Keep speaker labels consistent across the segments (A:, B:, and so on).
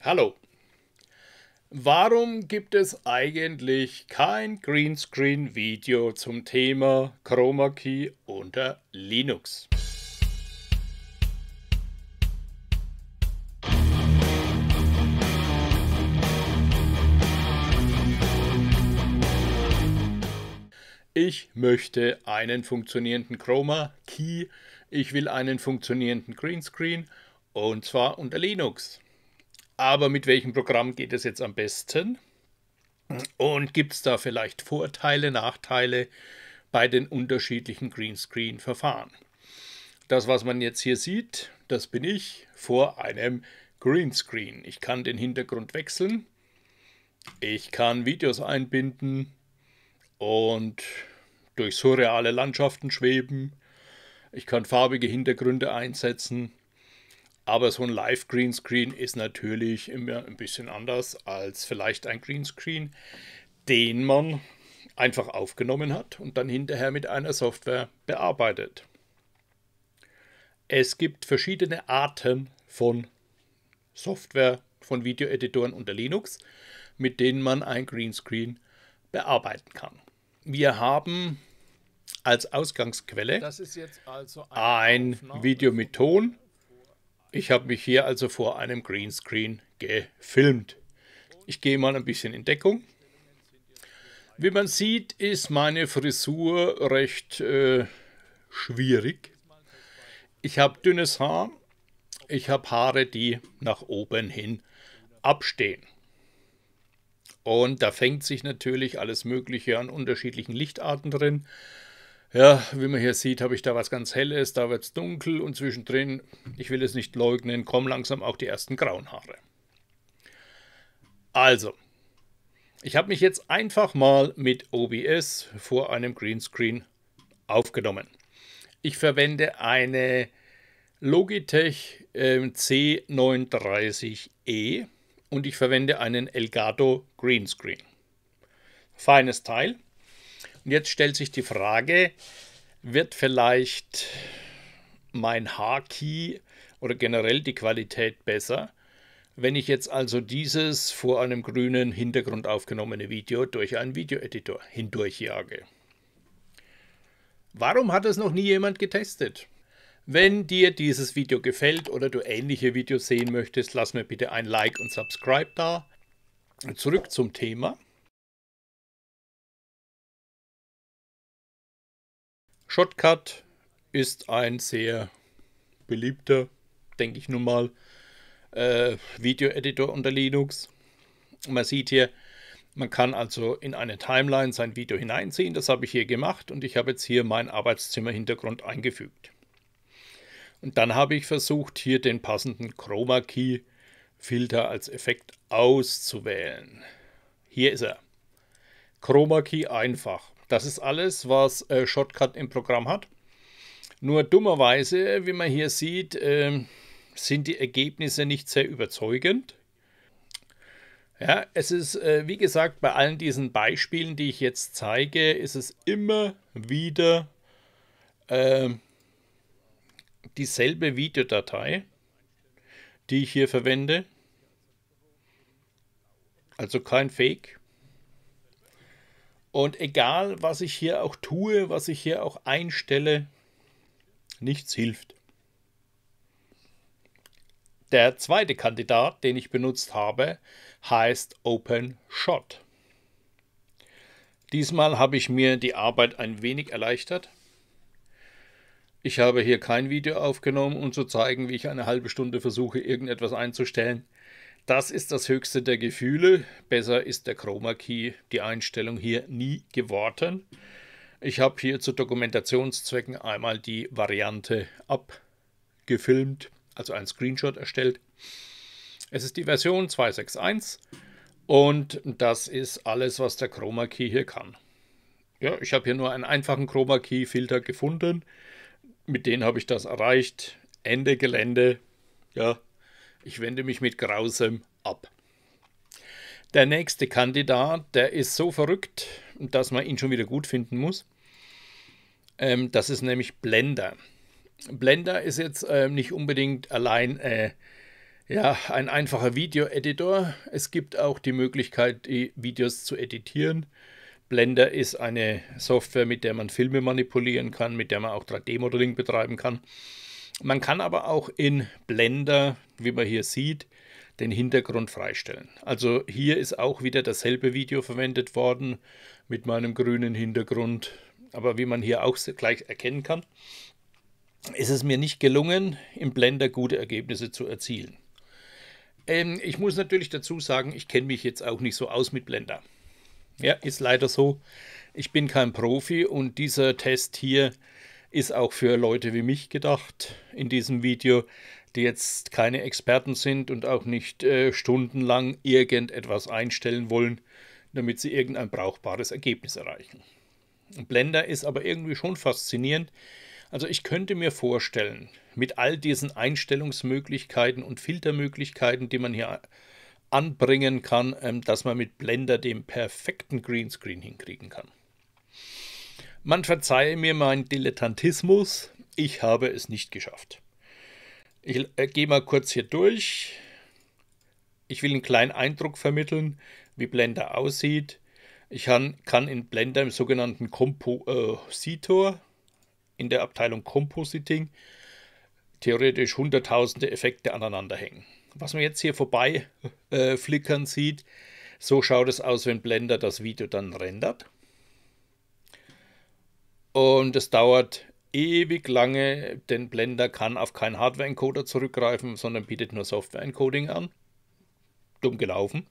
A: Hallo. Warum gibt es eigentlich kein Greenscreen-Video zum Thema Chroma Key unter Linux? Ich möchte einen funktionierenden Chroma Key, ich will einen funktionierenden Greenscreen und zwar unter Linux aber mit welchem Programm geht es jetzt am besten? Und gibt es da vielleicht Vorteile, Nachteile bei den unterschiedlichen Greenscreen-Verfahren? Das, was man jetzt hier sieht, das bin ich vor einem Greenscreen. Ich kann den Hintergrund wechseln, ich kann Videos einbinden und durch surreale Landschaften schweben. Ich kann farbige Hintergründe einsetzen. Aber so ein Live-Greenscreen ist natürlich immer ein bisschen anders als vielleicht ein Greenscreen, den man einfach aufgenommen hat und dann hinterher mit einer Software bearbeitet. Es gibt verschiedene Arten von Software, von Videoeditoren unter Linux, mit denen man ein Greenscreen bearbeiten kann. Wir haben als Ausgangsquelle also ein Aufnahme. Video mit Ton ich habe mich hier also vor einem Greenscreen gefilmt. Ich gehe mal ein bisschen in Deckung. Wie man sieht, ist meine Frisur recht äh, schwierig. Ich habe dünnes Haar. Ich habe Haare, die nach oben hin abstehen. Und da fängt sich natürlich alles Mögliche an unterschiedlichen Lichtarten drin. Ja, wie man hier sieht, habe ich da was ganz Helles, da wird es dunkel und zwischendrin, ich will es nicht leugnen, kommen langsam auch die ersten grauen Haare. Also, ich habe mich jetzt einfach mal mit OBS vor einem Greenscreen aufgenommen. Ich verwende eine Logitech ähm, c 39 e und ich verwende einen Elgato Greenscreen. Feines Teil. Und Jetzt stellt sich die Frage, wird vielleicht mein Haki oder generell die Qualität besser, wenn ich jetzt also dieses vor einem grünen Hintergrund aufgenommene Video durch einen Videoeditor hindurchjage. Warum hat es noch nie jemand getestet? Wenn dir dieses Video gefällt oder du ähnliche Videos sehen möchtest, lass mir bitte ein Like und Subscribe da. Zurück zum Thema. Shotcut ist ein sehr beliebter, denke ich nun mal, äh, Video-Editor unter Linux. Man sieht hier, man kann also in eine Timeline sein Video hineinziehen. Das habe ich hier gemacht und ich habe jetzt hier meinen Arbeitszimmer-Hintergrund eingefügt. Und dann habe ich versucht, hier den passenden Chroma Key Filter als Effekt auszuwählen. Hier ist er. Chroma Key einfach. Das ist alles, was äh, Shotcut im Programm hat. Nur dummerweise, wie man hier sieht, äh, sind die Ergebnisse nicht sehr überzeugend. Ja, es ist, äh, wie gesagt, bei allen diesen Beispielen, die ich jetzt zeige, ist es immer wieder ähm, dieselbe Videodatei, die ich hier verwende. Also kein Fake. Und egal, was ich hier auch tue, was ich hier auch einstelle, nichts hilft. Der zweite Kandidat, den ich benutzt habe, heißt OpenShot. Diesmal habe ich mir die Arbeit ein wenig erleichtert. Ich habe hier kein Video aufgenommen, um zu zeigen, wie ich eine halbe Stunde versuche, irgendetwas einzustellen. Das ist das höchste der Gefühle. Besser ist der Chroma Key, die Einstellung hier nie geworden. Ich habe hier zu Dokumentationszwecken einmal die Variante abgefilmt, also ein Screenshot erstellt. Es ist die Version 261 und das ist alles, was der Chroma Key hier kann. Ja, ich habe hier nur einen einfachen Chroma Key Filter gefunden. Mit denen habe ich das erreicht. Ende Gelände. Ja, ich wende mich mit grausem ab. Der nächste Kandidat, der ist so verrückt, dass man ihn schon wieder gut finden muss. Ähm, das ist nämlich Blender. Blender ist jetzt ähm, nicht unbedingt allein äh, ja, ein einfacher Video-Editor. Es gibt auch die Möglichkeit, die Videos zu editieren. Blender ist eine Software, mit der man Filme manipulieren kann, mit der man auch 3D-Modeling betreiben kann. Man kann aber auch in Blender, wie man hier sieht, den Hintergrund freistellen. Also hier ist auch wieder dasselbe Video verwendet worden mit meinem grünen Hintergrund. Aber wie man hier auch gleich erkennen kann, ist es mir nicht gelungen, im Blender gute Ergebnisse zu erzielen. Ähm, ich muss natürlich dazu sagen, ich kenne mich jetzt auch nicht so aus mit Blender. Ja, ist leider so. Ich bin kein Profi und dieser Test hier ist auch für Leute wie mich gedacht in diesem Video, die jetzt keine Experten sind und auch nicht äh, stundenlang irgendetwas einstellen wollen, damit sie irgendein brauchbares Ergebnis erreichen. Blender ist aber irgendwie schon faszinierend. Also ich könnte mir vorstellen, mit all diesen Einstellungsmöglichkeiten und Filtermöglichkeiten, die man hier anbringen kann, ähm, dass man mit Blender den perfekten Greenscreen hinkriegen kann. Man verzeihe mir meinen Dilettantismus, ich habe es nicht geschafft. Ich äh, gehe mal kurz hier durch. Ich will einen kleinen Eindruck vermitteln, wie Blender aussieht. Ich kann in Blender im sogenannten Kompositor in der Abteilung Compositing theoretisch hunderttausende Effekte aneinander hängen. Was man jetzt hier vorbei äh, flickern sieht, so schaut es aus, wenn Blender das Video dann rendert. Und es dauert ewig lange, denn Blender kann auf keinen Hardware-Encoder zurückgreifen, sondern bietet nur Software-Encoding an. Dumm gelaufen.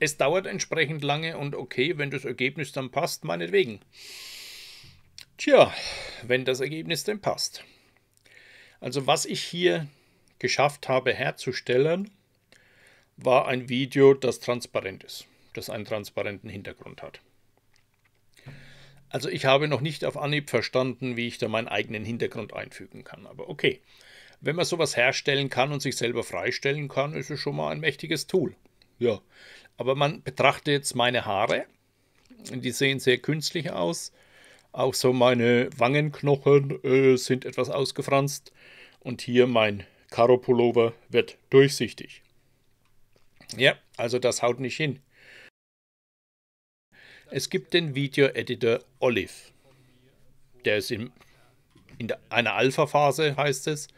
A: Es dauert entsprechend lange und okay, wenn das Ergebnis dann passt, meinetwegen. Tja, wenn das Ergebnis denn passt. Also was ich hier geschafft habe herzustellen, war ein Video, das transparent ist, das einen transparenten Hintergrund hat. Also ich habe noch nicht auf Anhieb verstanden, wie ich da meinen eigenen Hintergrund einfügen kann. Aber okay, wenn man sowas herstellen kann und sich selber freistellen kann, ist es schon mal ein mächtiges Tool. Ja, aber man betrachtet jetzt meine Haare. Die sehen sehr künstlich aus. Auch so meine Wangenknochen äh, sind etwas ausgefranst. Und hier mein Karo-Pullover wird durchsichtig. Ja, also das haut nicht hin. Es gibt den Video-Editor Olive. Der ist im, in einer Alpha-Phase, heißt es.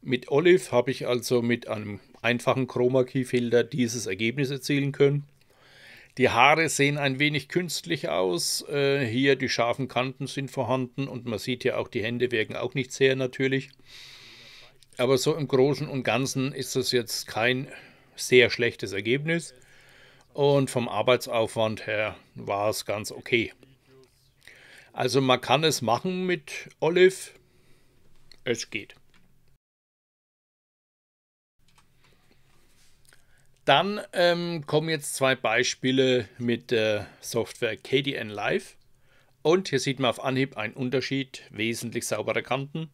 A: Mit Olive habe ich also mit einem einfachen Chroma Key Filter dieses Ergebnis erzielen können. Die Haare sehen ein wenig künstlich aus. Äh, hier die scharfen Kanten sind vorhanden und man sieht ja auch, die Hände wirken auch nicht sehr natürlich. Aber so im Großen und Ganzen ist das jetzt kein sehr schlechtes Ergebnis und vom Arbeitsaufwand her war es ganz okay. Also man kann es machen mit Olive, es geht. Dann ähm, kommen jetzt zwei Beispiele mit der Software KDN Live. Und hier sieht man auf Anhieb einen Unterschied, wesentlich saubere Kanten.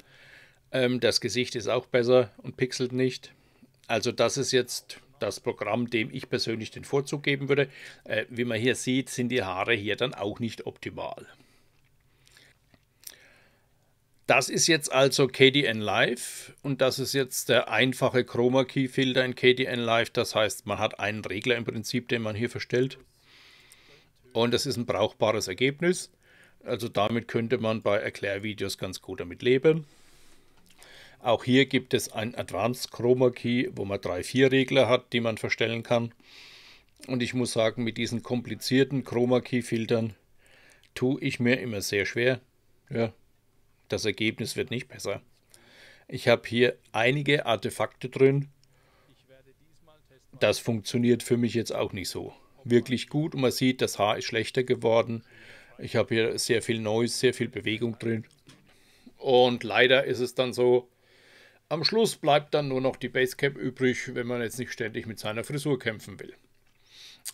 A: Ähm, das Gesicht ist auch besser und pixelt nicht. Also das ist jetzt das Programm, dem ich persönlich den Vorzug geben würde. Äh, wie man hier sieht, sind die Haare hier dann auch nicht optimal. Das ist jetzt also KDN Live und das ist jetzt der einfache Chroma Key Filter in KDN Live. Das heißt, man hat einen Regler im Prinzip, den man hier verstellt. Und das ist ein brauchbares Ergebnis. Also damit könnte man bei Erklärvideos ganz gut damit leben. Auch hier gibt es ein Advanced Chroma Key, wo man drei, vier Regler hat, die man verstellen kann. Und ich muss sagen, mit diesen komplizierten Chroma Key Filtern tue ich mir immer sehr schwer. Ja, das Ergebnis wird nicht besser. Ich habe hier einige Artefakte drin. Das funktioniert für mich jetzt auch nicht so wirklich gut. Und man sieht, das Haar ist schlechter geworden. Ich habe hier sehr viel Noise, sehr viel Bewegung drin. Und leider ist es dann so, am Schluss bleibt dann nur noch die Basecap übrig, wenn man jetzt nicht ständig mit seiner Frisur kämpfen will.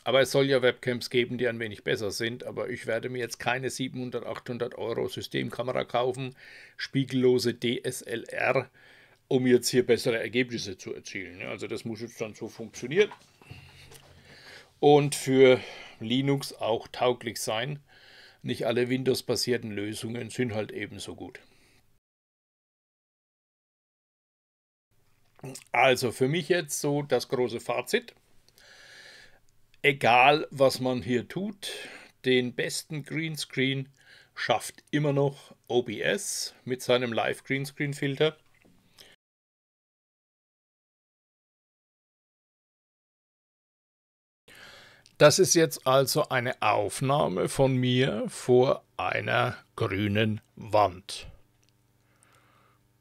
A: Aber es soll ja Webcams geben, die ein wenig besser sind, aber ich werde mir jetzt keine 700, 800 Euro Systemkamera kaufen, spiegellose DSLR, um jetzt hier bessere Ergebnisse zu erzielen. Also das muss jetzt dann so funktionieren und für Linux auch tauglich sein. Nicht alle Windows-basierten Lösungen sind halt ebenso gut. Also für mich jetzt so das große Fazit. Egal, was man hier tut, den besten Greenscreen schafft immer noch OBS mit seinem Live-Greenscreen-Filter. Das ist jetzt also eine Aufnahme von mir vor einer grünen Wand.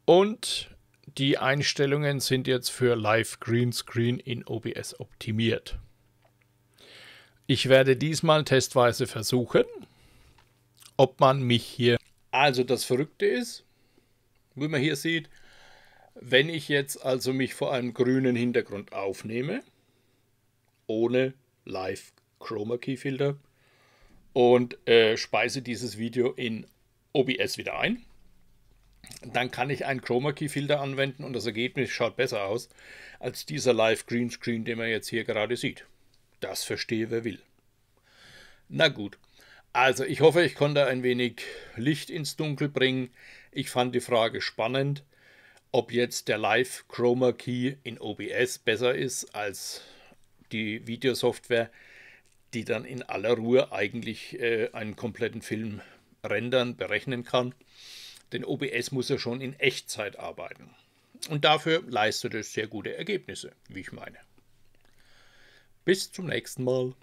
A: Und die Einstellungen sind jetzt für Live Greenscreen in OBS optimiert. Ich werde diesmal testweise versuchen, ob man mich hier... Also das Verrückte ist, wie man hier sieht, wenn ich jetzt also mich vor einem grünen Hintergrund aufnehme, ohne Live Chroma Key Filter und äh, speise dieses Video in OBS wieder ein, dann kann ich einen Chroma Key Filter anwenden und das Ergebnis schaut besser aus als dieser Live Greenscreen, den man jetzt hier gerade sieht. Das verstehe wer will. Na gut, also ich hoffe, ich konnte ein wenig Licht ins Dunkel bringen. Ich fand die Frage spannend, ob jetzt der Live Chroma Key in OBS besser ist als die Videosoftware, die dann in aller Ruhe eigentlich äh, einen kompletten Film rendern, berechnen kann. Denn OBS muss ja schon in Echtzeit arbeiten. Und dafür leistet es sehr gute Ergebnisse, wie ich meine. Bis zum nächsten Mal.